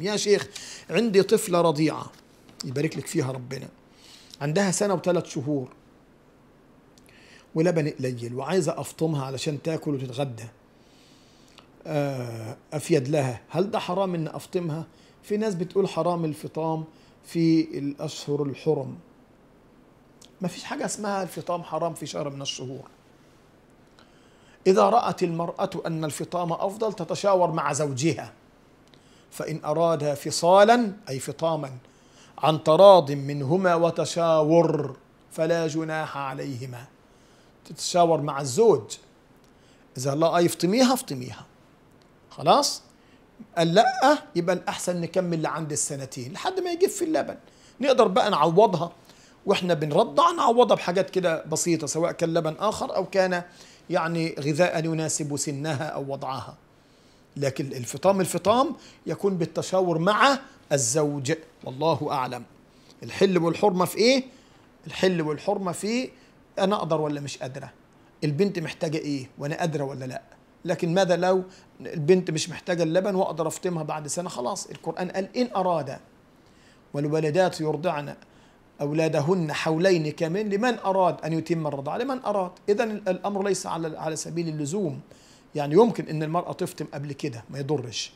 يا شيخ عندي طفلة رضيعة يبارك لك فيها ربنا عندها سنة وثلاث شهور ولبن قليل وعايزة أفطمها علشان تاكل وتتغدى آه، أفيد لها هل ده حرام إن أفطمها؟ في ناس بتقول حرام الفطام في الأشهر الحرم ما فيش حاجة اسمها الفطام حرام في شهر من الشهور إذا رأت المرأة أن الفطام أفضل تتشاور مع زوجها فإن أرادا فصالا أي فطاما عن تراض منهما وتشاور فلا جناح عليهما تتشاور مع الزوج إذا لا يفطميها فطميها خلاص قال لا آه، يبقى الأحسن نكمل لعند السنتين لحد ما يجف في اللبن نقدر بقى نعوضها واحنا بنرضع نعوضها بحاجات كده بسيطة سواء كان لبن آخر أو كان يعني غذاء يناسب سنها أو وضعها لكن الفطام الفطام يكون بالتشاور مع الزوج والله أعلم الحل والحرمة في إيه؟ الحل والحرمة في أنا أقدر ولا مش قادرة البنت محتاجة إيه وأنا قادرة ولا لأ لكن ماذا لو البنت مش محتاجة اللبن وأقدر أفطمها بعد سنة خلاص القرآن قال إن أراد والولدات يرضعن أولادهن حولين كاملين لمن أراد أن يتم الرضاعة لمن أراد إذا الأمر ليس على على سبيل اللزوم يعني يمكن ان المراه تفطم قبل كده ما يضرش